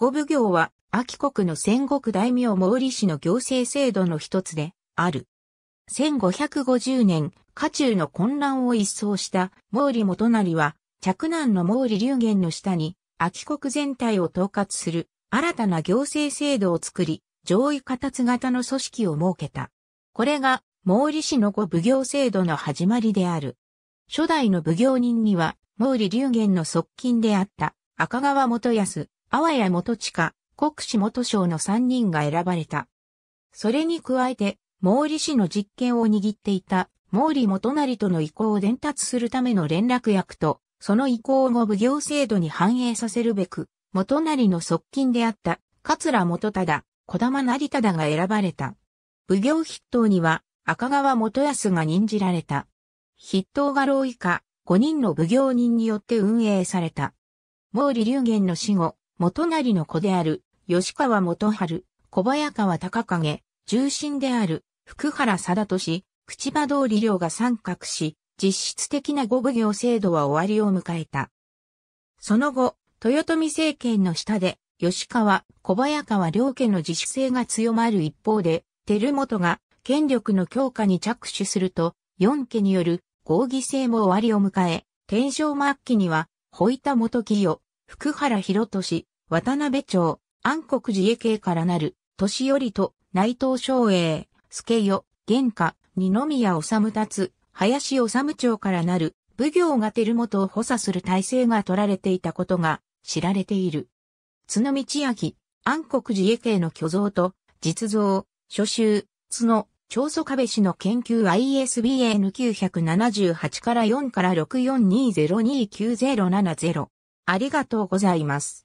五奉行は、秋国の戦国大名毛利氏の行政制度の一つで、ある。1550年、家中の混乱を一掃した毛利元就は、着難の毛利龍玄の下に、秋国全体を統括する新たな行政制度を作り、上位形型の組織を設けた。これが毛利氏の五奉行制度の始まりである。初代の奉行人には毛利龍玄の側近であった赤川元康、阿波谷元下国士元将の3人が選ばれた。それに加えて、毛利氏の実権を握っていた毛利元成との意向を伝達するための連絡役と、その意向を奉行制度に反映させるべく、元成の側近であった桂元忠、小玉成忠が選ばれた。奉行筆頭には赤川元康が任じられた。筆頭画廊以下5人の奉行人によって運営された。毛利流言の死後、元成の子である、吉川元春、小早川隆景、重臣である、福原貞俊、口場通り領が参画し、実質的な五奉行制度は終わりを迎えた。その後、豊臣政権の下で、吉川、小早川両家の自主性が強まる一方で、照本が権力の強化に着手すると、四家による合議制も終わりを迎え、天正末期には、保田元清、福原博俊、渡辺町、安国寺家系からなる、年寄りと内藤昌栄、助よ、玄家、二宮治達、林治町からなる、奉行が照元を補佐する体制が取られていたことが知られている。角道明、安国寺家系の巨像と、実像、書集、角、長祖壁氏の研究 ISBN 978から4から642029070。ありがとうございます。